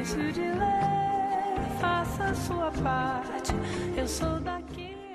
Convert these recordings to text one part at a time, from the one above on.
¿Qué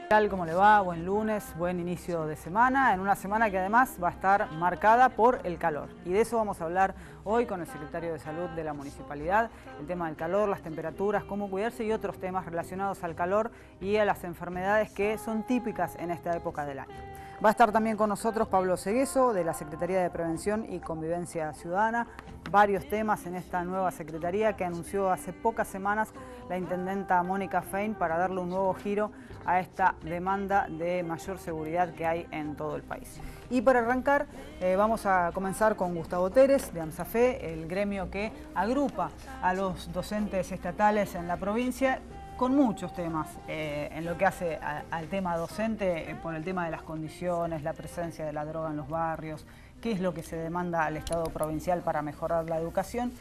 Tal como le va, buen lunes, buen inicio de semana, en una semana que además va a estar marcada por el calor. Y de eso vamos a hablar hoy con el secretario de Salud de la Municipalidad, el tema del calor, las temperaturas, cómo cuidarse y otros temas relacionados al calor y a las enfermedades que son típicas en esta época del año. Va a estar también con nosotros Pablo Segueso de la Secretaría de Prevención y Convivencia Ciudadana. Varios temas en esta nueva Secretaría que anunció hace pocas semanas la Intendenta Mónica Fein para darle un nuevo giro a esta demanda de mayor seguridad que hay en todo el país. Y para arrancar eh, vamos a comenzar con Gustavo Teres de AMSAFE, el gremio que agrupa a los docentes estatales en la provincia con muchos temas, eh, en lo que hace al tema docente, eh, por el tema de las condiciones, la presencia de la droga en los barrios, qué es lo que se demanda al Estado provincial para mejorar la educación.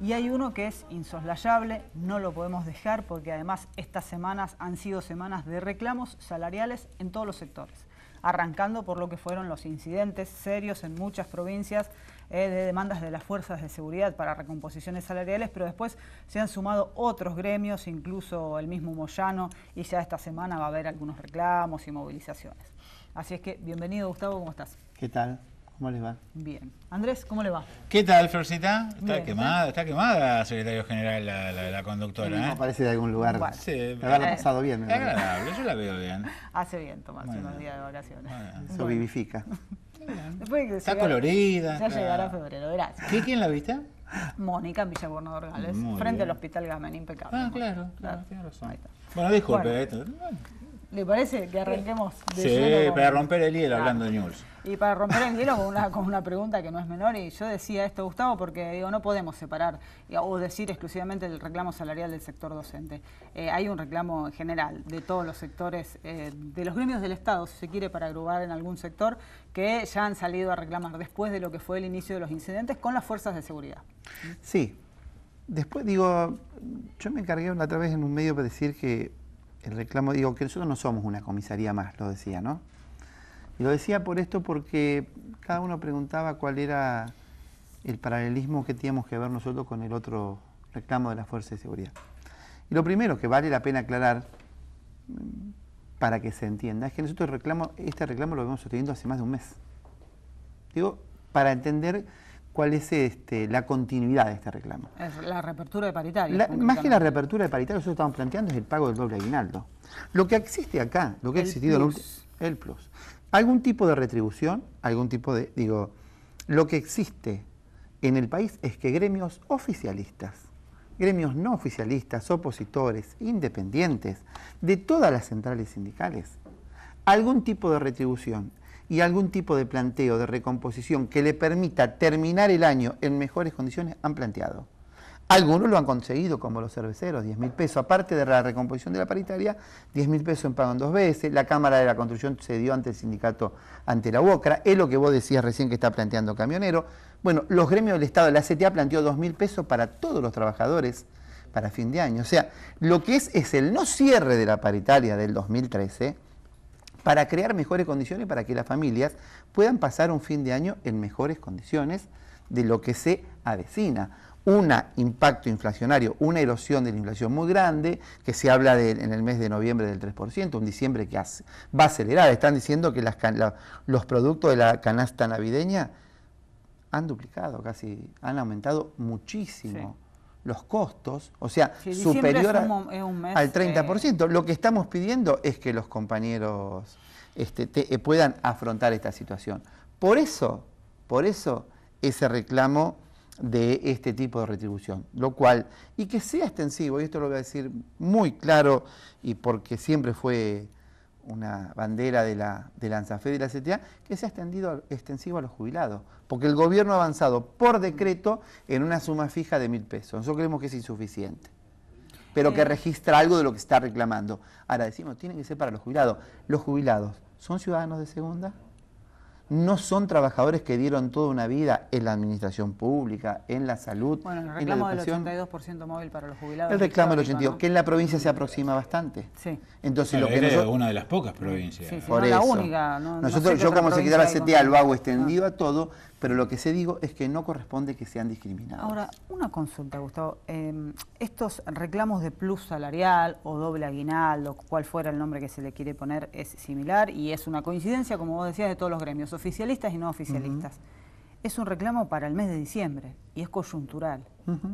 Y hay uno que es insoslayable, no lo podemos dejar porque además estas semanas han sido semanas de reclamos salariales en todos los sectores arrancando por lo que fueron los incidentes serios en muchas provincias eh, de demandas de las fuerzas de seguridad para recomposiciones salariales, pero después se han sumado otros gremios, incluso el mismo Moyano, y ya esta semana va a haber algunos reclamos y movilizaciones. Así es que bienvenido Gustavo, ¿cómo estás? ¿Qué tal? ¿Cómo les va? Bien. Andrés, ¿cómo le va? ¿Qué tal, Florcita? Está quemada, está quemada, secretario general, la, conductora. No ¿eh? de algún lugar. Bueno, sí, la haberla pasado bien. Es agradable, yo la veo bien. Hace bien tomarse unos días de vacaciones. Eso vivifica. está colorida. Ya llegará febrero, gracias. ¿Qué, ¿Quién la viste? Mónica en Villa de Orgales, frente al Hospital Gamen, impecable. Ah, claro, claro, claro. razón. Ahí está. Bueno, disculpe. Esto. ¿Le parece que arranquemos? De sí, para romper el hielo, hablando de News. Y para romper el hielo con una, con una pregunta que no es menor, y yo decía esto, Gustavo, porque digo, no podemos separar o decir exclusivamente el reclamo salarial del sector docente. Eh, hay un reclamo general de todos los sectores, eh, de los gremios del Estado, si se quiere, para agrubar en algún sector, que ya han salido a reclamar después de lo que fue el inicio de los incidentes con las fuerzas de seguridad. Sí. Después, digo, yo me encargué una otra vez en un medio para decir que el reclamo, digo, que nosotros no somos una comisaría más, lo decía, ¿no? Y lo decía por esto porque cada uno preguntaba cuál era el paralelismo que teníamos que ver nosotros con el otro reclamo de la Fuerza de Seguridad. Y lo primero que vale la pena aclarar mm, para que se entienda es que nosotros reclamo, este reclamo lo vemos sosteniendo hace más de un mes. Digo, para entender cuál es este, la continuidad de este reclamo. la reapertura de paritarios. más que la reapertura de paritarios, nosotros estamos planteando es el pago del doble aguinaldo. Lo que existe acá, lo que ha existido plus. El, el plus. Algún tipo de retribución, algún tipo de, digo, lo que existe en el país es que gremios oficialistas, gremios no oficialistas, opositores, independientes, de todas las centrales sindicales, algún tipo de retribución y algún tipo de planteo, de recomposición que le permita terminar el año en mejores condiciones, han planteado. Algunos lo han conseguido, como los cerveceros, 10 mil pesos. Aparte de la recomposición de la paritaria, 10.000 mil pesos en pago en dos veces. La Cámara de la Construcción se dio ante el sindicato, ante la UOCRA. Es lo que vos decías recién que está planteando Camionero. Bueno, los gremios del Estado, la CTA planteó 2.000 mil pesos para todos los trabajadores para fin de año. O sea, lo que es es el no cierre de la paritaria del 2013 para crear mejores condiciones para que las familias puedan pasar un fin de año en mejores condiciones de lo que se avecina un impacto inflacionario, una erosión de la inflación muy grande, que se habla en el mes de noviembre del 3%, un diciembre que va a acelerar. Están diciendo que las, los productos de la canasta navideña han duplicado casi, han aumentado muchísimo los costos, o sea, superior al 30%. Eh. Lo que estamos pidiendo es que los compañeros este, eh, puedan afrontar esta situación. Por eso, por eso ese reclamo de este tipo de retribución, lo cual, y que sea extensivo, y esto lo voy a decir muy claro, y porque siempre fue una bandera de la, de la y la CTA, que se ha extendido, extensivo a los jubilados, porque el gobierno ha avanzado por decreto en una suma fija de mil pesos. Nosotros creemos que es insuficiente, pero que eh. registra algo de lo que está reclamando. Ahora decimos, tiene que ser para los jubilados. Los jubilados, ¿son ciudadanos de segunda? no son trabajadores que dieron toda una vida en la administración pública, en la salud, bueno, el reclamo del 82% móvil para los jubilados. El reclamo del 82, que en la provincia se aproxima bastante. Sí. Entonces lo que es una de las pocas provincias. por eso. la única. No, nosotros, yo como secretario la CTA lo hago extendido ah. a todo, pero lo que se digo es que no corresponde que sean discriminados. Ahora, una consulta, Gustavo. Em, estos reclamos de plus salarial o doble aguinaldo, cual fuera el nombre que se le quiere poner, es similar y es una coincidencia, como vos decías, de todos los gremios, oficialistas y no oficialistas. Es un reclamo para el mes de diciembre y es coyuntural.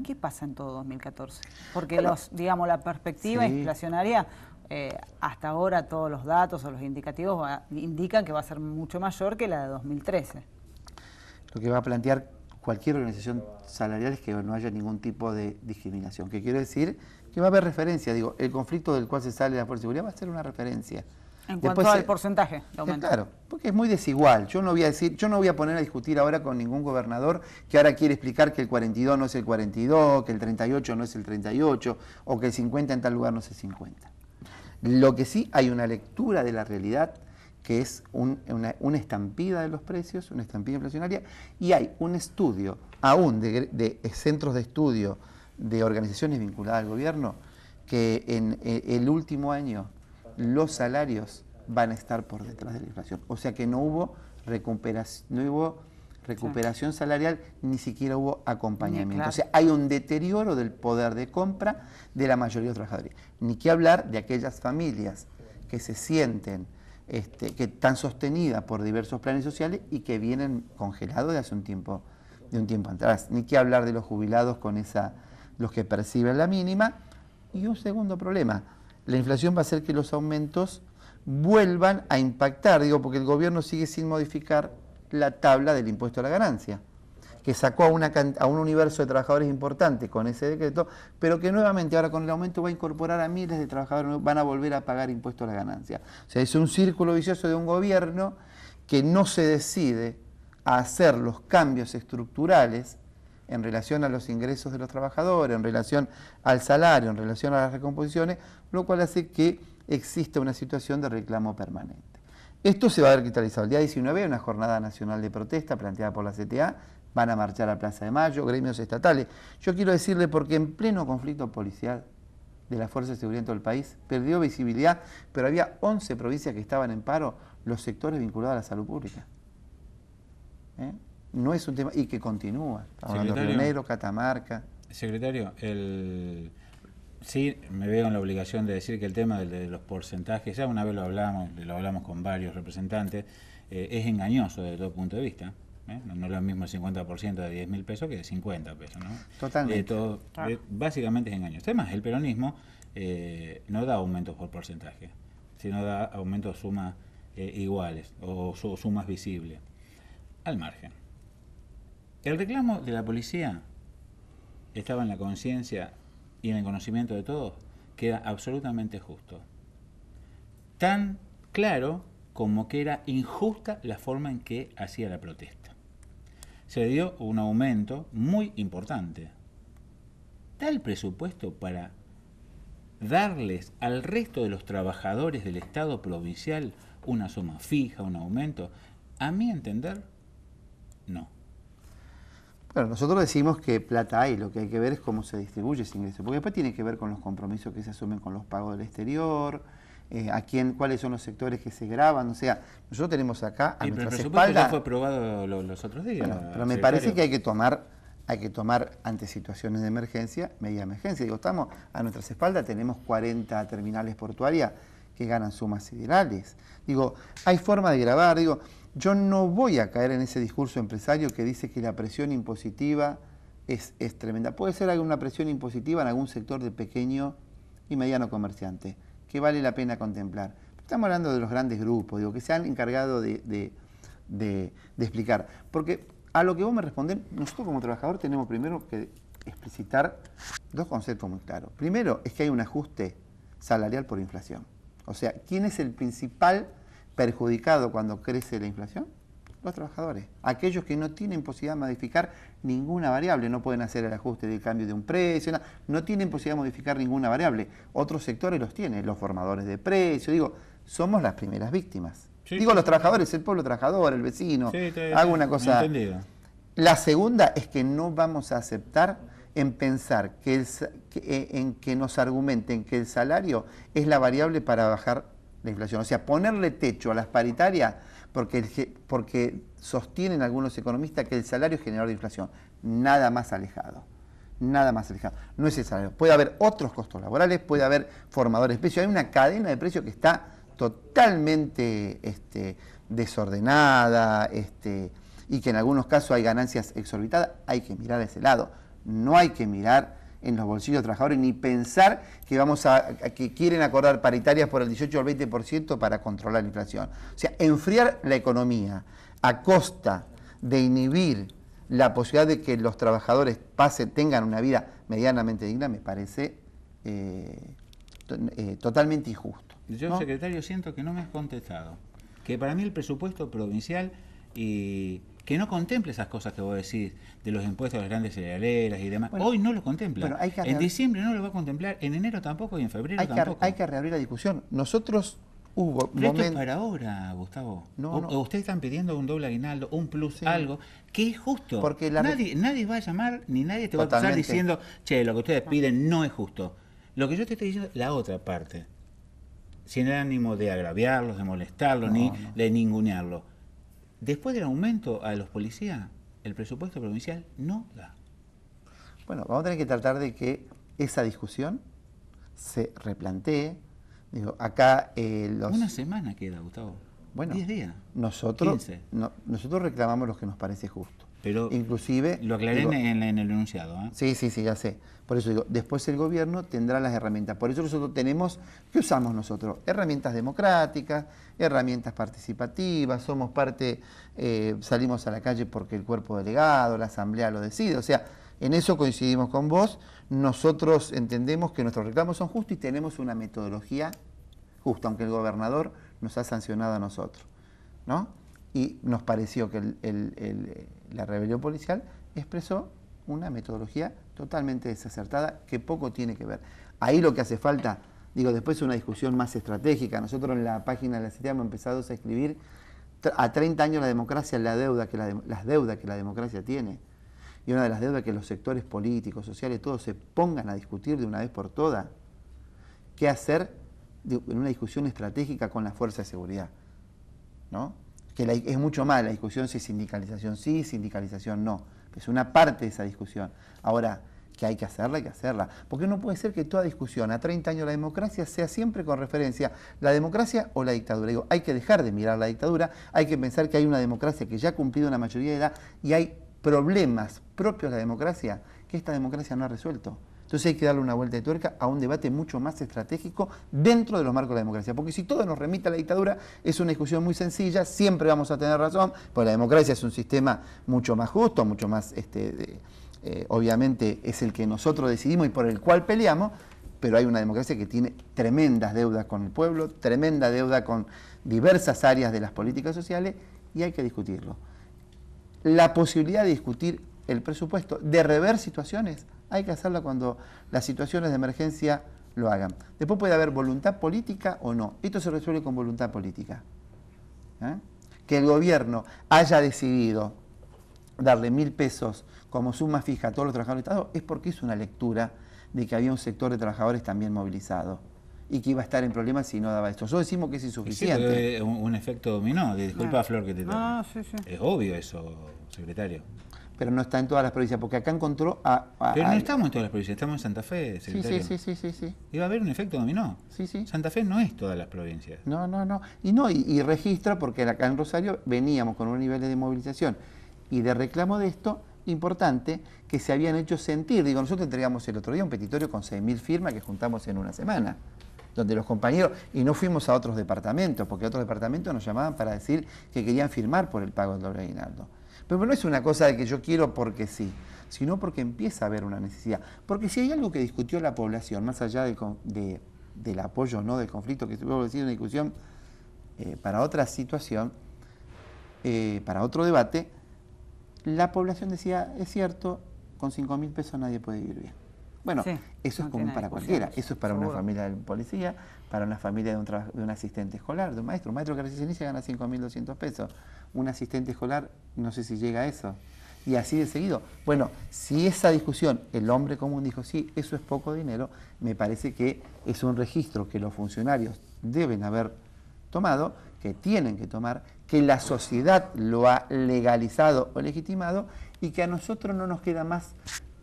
¿Qué pasa en todo 2014? Porque los, digamos, la perspectiva inflacionaria eh, hasta ahora todos los datos o los indicativos ah, indican que va a ser mucho mayor que la de 2013 lo que va a plantear cualquier organización salarial es que no haya ningún tipo de discriminación, que quiere decir que va a haber referencia, digo, el conflicto del cual se sale la Fuerza de Seguridad va a ser una referencia. En cuanto al porcentaje de claro, porque es muy desigual. Yo no voy a decir, yo no voy a poner a discutir ahora con ningún gobernador que ahora quiere explicar que el 42 no es el 42, que el 38 no es el 38 o que el 50 en tal lugar no es el 50. Lo que sí hay una lectura de la realidad que es una, estampida de los precios, una estampida inflacionaria, y hay un estudio, aún de, centros de estudio de organizaciones vinculadas al gobierno, que en, eh, el último año los salarios van a estar por detrás de la inflación. O sea que no hubo recuperación, no hubo recuperación salarial, ni siquiera hubo acompañamiento. O sea, hay un deterioro del poder de compra de la mayoría de los trabajadores. Ni que hablar de aquellas familias que se sienten este, que están sostenidas por diversos planes sociales y que vienen congelados de hace un tiempo, de un tiempo atrás. Ni que hablar de los jubilados con esa, los que perciben la mínima. Y un segundo problema, la inflación va a hacer que los aumentos vuelvan a impactar, digo, porque el gobierno sigue sin modificar la tabla del impuesto a la ganancia que sacó a, un universo de trabajadores importante con ese decreto, pero que nuevamente ahora con el aumento va a incorporar a miles de trabajadores, van a volver a pagar impuestos a la ganancia. O sea, es un círculo vicioso de un gobierno que no se decide a hacer los cambios estructurales en relación a los ingresos de los trabajadores, en relación al salario, en relación a las recomposiciones, lo cual hace que exista una situación de reclamo permanente. Esto se va a ver cristalizado. El día 19 una jornada nacional de protesta planteada por la CTA, van a marchar a Plaza de Mayo, gremios estatales. Yo quiero decirle porque en pleno conflicto policial de las fuerzas de seguridad en todo el país, perdió visibilidad, pero había 11 provincias que estaban en paro, los sectores vinculados a la salud pública. ¿Eh? No es un tema, y que continúa, hablando de Catamarca. Secretario, el... sí me veo en la obligación de decir que el tema de los porcentajes, ya una vez lo hablamos, lo hablamos con varios representantes, eh, es engañoso desde todo punto de vista. ¿eh? No, es lo mismo el 50% de 10 mil pesos que de 50 pesos. ¿no? Totalmente. Eh, eh, básicamente es engaño. Además, el peronismo no da aumentos por porcentaje, sino da aumentos sumas iguales o, o sumas visibles. Al margen. El reclamo de la policía estaba en la conciencia y en el conocimiento de todos que era absolutamente justo. Tan claro como que era injusta la forma en que hacía la protesta se dio un aumento muy importante. Tal presupuesto para darles al resto de los trabajadores del Estado provincial una suma fija, un aumento, a mi entender, no. Bueno, nosotros decimos que plata hay, lo que hay que ver es cómo se distribuye ese ingreso, porque después tiene que ver con los compromisos que se asumen con los pagos del exterior, eh, a quién, cuáles son los sectores que se graban. O sea, nosotros tenemos acá a nuestras Ya fue aprobado los otros días. pero me parece que hay que tomar hay que tomar ante situaciones de emergencia medidas de emergencia. Digo, estamos a nuestras espaldas, tenemos 40 terminales portuarias que ganan sumas siderales. Digo, hay forma de grabar, digo, yo no voy a caer en ese discurso empresario que dice que la presión impositiva es, es tremenda. Puede ser alguna presión impositiva en algún sector de pequeño y mediano comerciante que vale la pena contemplar. Estamos hablando de los grandes grupos, digo, que se han encargado de, explicar. Porque a lo que vos me respondés, nosotros como trabajador tenemos primero que explicitar dos conceptos muy claros. Primero es que hay un ajuste salarial por inflación. O sea, ¿quién es el principal perjudicado cuando crece la inflación? los trabajadores, aquellos que no tienen posibilidad de modificar ninguna variable, no pueden hacer el ajuste del cambio de un precio, no, tienen posibilidad de modificar ninguna variable. Otros sectores los tienen, los formadores de precios, digo, somos las primeras víctimas. digo los trabajadores, el pueblo trabajador, el vecino, hago una cosa. La segunda es que no vamos a aceptar en pensar que, eh, en que nos argumenten que el salario es la variable para bajar la inflación. O sea, ponerle techo a las paritarias porque, porque sostienen algunos economistas que el salario es generador de inflación. Nada más alejado. Nada más alejado. No es el salario. Puede haber otros costos laborales, puede haber formadores de precios. Hay una cadena de precios que está totalmente este, desordenada este, y que en algunos casos hay ganancias exorbitadas. Hay que mirar a ese lado. No hay que mirar en los bolsillos de trabajadores, ni pensar que vamos a, que quieren acordar paritarias por el 18 o el 20% para controlar la inflación. O sea, enfriar la economía a costa de inhibir la posibilidad de que los trabajadores tengan una vida medianamente digna, me parece eh, eh, totalmente injusto. Señor secretario, siento que no me has contestado. Que para mí el presupuesto provincial y eh, que no contemple esas cosas que vos decís de los impuestos a las grandes cerealeras y demás. Hoy no lo contempla. en diciembre no lo va a contemplar, en enero tampoco y en febrero hay tampoco. Que hay que reabrir la discusión. Nosotros hubo Pero esto es para ahora, Gustavo. Ustedes están pidiendo un doble aguinaldo, un plus, algo, que es justo. Porque nadie, nadie va a llamar ni nadie te va a pasar diciendo, che, lo que ustedes ah. piden no es justo. Lo que yo te estoy diciendo es la otra parte. Sin el ánimo de agraviarlos, de molestarlos, ni de ningunearlos Después del aumento a los policías, el presupuesto provincial no da. Bueno, vamos a tener que tratar de que esa discusión se replantee. Digo, acá eh, Una semana queda, Gustavo. Bueno, 10 días. Nosotros, nosotros reclamamos lo que nos parece justo. Pero inclusive... Lo aclaré en, el enunciado. ¿eh? Sí, sí, sí, ya sé. Por eso digo, después el gobierno tendrá las herramientas. Por eso nosotros tenemos, ¿qué usamos nosotros? Herramientas democráticas, herramientas participativas, somos parte, eh, salimos a la calle porque el cuerpo delegado, la asamblea lo decide. O sea, en eso coincidimos con vos. Nosotros entendemos que nuestros reclamos son justos y tenemos una metodología justa, aunque el gobernador nos ha sancionado a nosotros. ¿No? y nos pareció que eh, la rebelión policial expresó una metodología totalmente desacertada que poco tiene que ver. Ahí lo que hace falta, digo, después una discusión más estratégica. Nosotros en la página de la CTA hemos empezado a escribir a 30 años la democracia, la deuda que las deudas que la democracia tiene. Y una de las deudas que los sectores políticos, sociales, todos se pongan a discutir de una vez por todas qué hacer en una discusión estratégica con la fuerza de seguridad. ¿No? que es mucho más la discusión si sindicalización sí, sindicalización no. Es una parte de esa discusión. Ahora, que hay que hacerla, hay que hacerla. Porque no puede ser que toda discusión a 30 años de la democracia sea siempre con referencia la democracia o la dictadura. Digo, hay que dejar de mirar la dictadura, hay que pensar que hay una democracia que ya ha cumplido una mayoría de edad y hay problemas propios de la democracia que esta democracia no ha resuelto. Entonces hay que darle una vuelta de tuerca a un debate mucho más estratégico dentro de los marcos de la democracia. Porque si todo nos remite a la dictadura, es una discusión muy sencilla, siempre vamos a tener razón, porque la democracia es un sistema mucho más justo, mucho más, este, eh, obviamente es el que nosotros decidimos y por el cual peleamos, pero hay una democracia que tiene tremendas deudas con el pueblo, tremenda deuda con diversas áreas de las políticas sociales y hay que discutirlo. La posibilidad de discutir el presupuesto, de rever situaciones, hay que hacerlo cuando las situaciones de emergencia lo hagan. Después puede haber voluntad política o no. Esto se resuelve con voluntad política. ¿Eh? Que el gobierno haya decidido darle mil pesos como suma fija a todos los trabajadores del Estado es porque hizo una lectura de que había un sector de trabajadores también movilizado y que iba a estar en problemas si no daba esto. Yo decimos que es insuficiente. un, efecto dominó. Disculpa, Flor, que te... No, ah, Es obvio eso, secretario pero no está en todas las provincias, porque acá encontró a... pero no estamos en todas las provincias, estamos en Santa Fe, secretario. Sí, sí, sí, sí, sí, Iba a haber un efecto dominó. Sí, sí. Santa Fe no es todas las provincias. No, no, no. Y no, y, registra, porque acá en Rosario veníamos con un nivel de movilización y de reclamo de esto importante que se habían hecho sentir. Digo, nosotros entregamos el otro día un petitorio con 6.000 firmas que juntamos en una semana donde los compañeros, y no fuimos a otros departamentos, porque otros departamentos nos llamaban para decir que querían firmar por el pago del doble aguinaldo. Pero no es una cosa de que yo quiero porque sí, sino porque empieza a haber una necesidad. Porque si hay algo que discutió la población, más allá del, de, del apoyo no del conflicto, que estuvo decir una discusión eh, para otra situación, eh, para otro debate, la población decía, es cierto, con 5 mil pesos nadie puede vivir bien. Bueno, eso es común para cualquiera. Eso es para una familia de un policía, para una familia de un, de un, asistente escolar, de un maestro. Un maestro que recién inicia gana 5.200 pesos. Un asistente escolar, no sé si llega a eso. Y así de seguido. Bueno, si esa discusión, el hombre común dijo, sí, eso es poco dinero, me parece que es un registro que los funcionarios deben haber tomado, que tienen que tomar, que la sociedad lo ha legalizado o legitimado y que a nosotros no nos queda más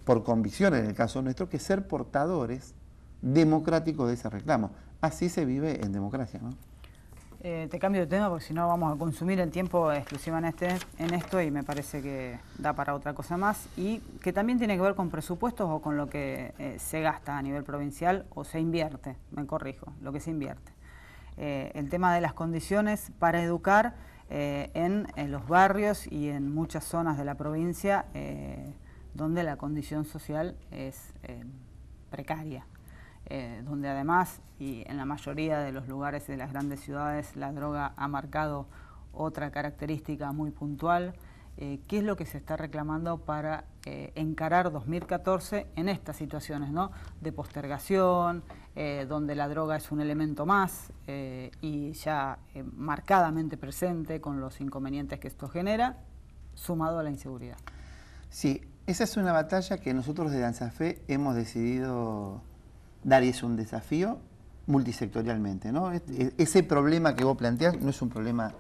por convicción en el caso nuestro, que ser portadores democráticos de ese reclamo. Así se vive en democracia, ¿no? Eh, te cambio de tema porque si no vamos a consumir el tiempo exclusivamente este, en, esto y me parece que da para otra cosa más y que también tiene que ver con presupuestos o con lo que eh, se gasta a nivel provincial o se invierte, me corrijo, lo que se invierte. Eh, el tema de las condiciones para educar en, los barrios y en muchas zonas de la provincia donde la condición social es eh, precaria, eh, donde además, y en la mayoría de los lugares de las grandes ciudades, la droga ha marcado otra característica muy puntual, eh, qué es lo que se está reclamando para encarar 2014 en estas situaciones ¿no? de postergación, donde la droga es un elemento más y ya marcadamente presente con los inconvenientes que esto genera, sumado a la inseguridad. Sí, esa es una batalla que nosotros de Danza Fe hemos decidido dar y es un desafío multisectorialmente. ¿no? Ese problema que vos planteás no es un problema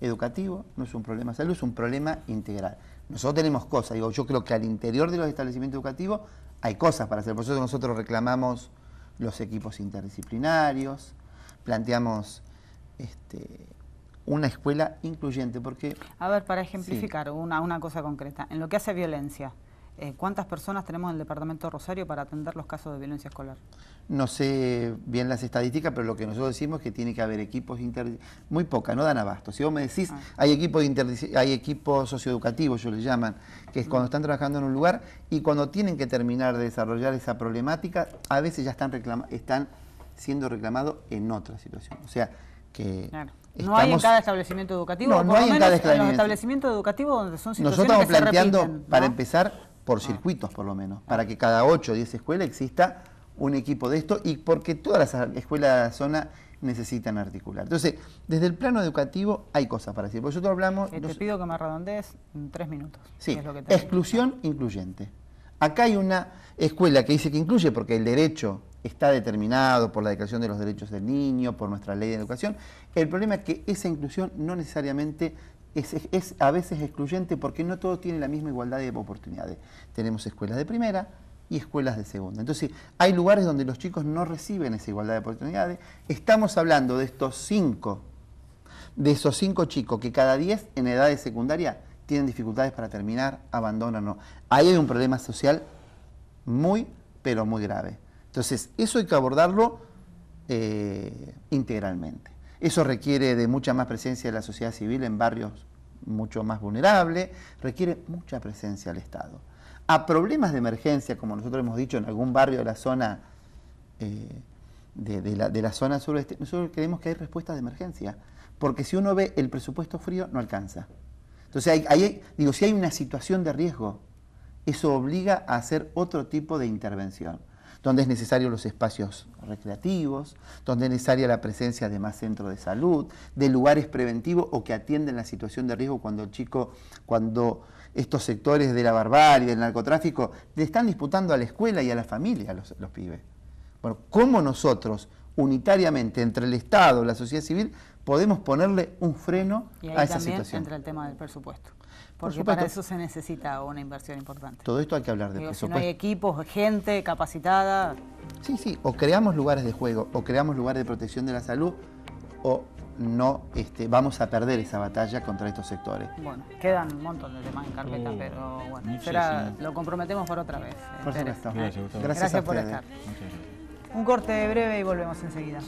educativo, no es un problema de salud, es un problema integral. Nosotros tenemos cosas, digo, yo creo que al interior de los establecimientos educativos hay cosas para hacer. Por eso nosotros reclamamos los equipos interdisciplinarios, planteamos este, una escuela incluyente, porque... A ver, para ejemplificar una, una cosa concreta, en lo que hace violencia, eh, ¿Cuántas personas tenemos en el Departamento Rosario para atender los casos de violencia escolar? No sé bien las estadísticas, pero lo que nosotros decimos es que tiene que haber equipos Muy poca, no dan abasto. Si vos me decís, ah. hay equipos hay equipos socioeducativos, yo les llaman, que es cuando están trabajando en un lugar y cuando tienen que terminar de desarrollar esa problemática, a veces ya están, están siendo reclamados en otra situación. O sea, que... No hay en cada establecimiento educativo, no, no hay en cada establecimiento. En los establecimientos educativos donde son situaciones Nosotros estamos planteando, para empezar, por ah. circuitos por lo menos, para que cada 8 o 10 escuelas exista un equipo de esto y porque todas las escuelas de la zona necesitan articular. Entonces, desde el plano educativo hay cosas para decir. Porque nosotros hablamos... Eh, te pido que me redondees en tres minutos. Sí, exclusión incluyente. Acá hay una escuela que dice que incluye porque el derecho está determinado por la Declaración de los Derechos del Niño, por nuestra Ley de Educación. El problema es que esa inclusión no necesariamente es, a veces excluyente porque no todo tiene la misma igualdad de oportunidades. Tenemos escuelas de primera y escuelas de segunda. Entonces, hay lugares donde los chicos no reciben esa igualdad de oportunidades. Estamos hablando de estos cinco, de esos cinco chicos que cada diez en edad de secundaria tienen dificultades para terminar, abandonan o no. Ahí hay un problema social muy, pero muy grave. Entonces, eso hay que abordarlo eh, integralmente. Eso requiere de mucha más presencia de la sociedad civil en barrios mucho más vulnerables, requiere mucha presencia del Estado. A problemas de emergencia, como nosotros hemos dicho, en algún barrio de la zona eh, de, la, zona sureste, nosotros creemos que hay respuestas de emergencia, porque si uno ve el presupuesto frío, no alcanza. Entonces, digo, si hay una situación de riesgo, eso obliga a hacer otro tipo de intervención donde es necesario los espacios recreativos, donde es necesaria la presencia de más centros de salud, de lugares preventivos o que atienden la situación de riesgo cuando el chico, cuando estos sectores de la barbarie, del narcotráfico, le están disputando a la escuela y a la familia los, los pibes. Bueno, ¿cómo nosotros, unitariamente, entre el Estado, y la sociedad civil, podemos ponerle un freno a esa situación? entra el tema del presupuesto. Porque para eso se necesita una inversión importante. Todo esto hay que hablar de eso. Si no pues. hay equipos, gente capacitada. Sí, sí, o creamos lugares de juego, o creamos lugares de protección de la salud, o no este, vamos a perder esa batalla contra estos sectores. Bueno, quedan un montón de temas en carpeta, oh, pero bueno, será, lo comprometemos por otra vez. Por supuesto. Gracias, por estar. Un corte breve y volvemos enseguida.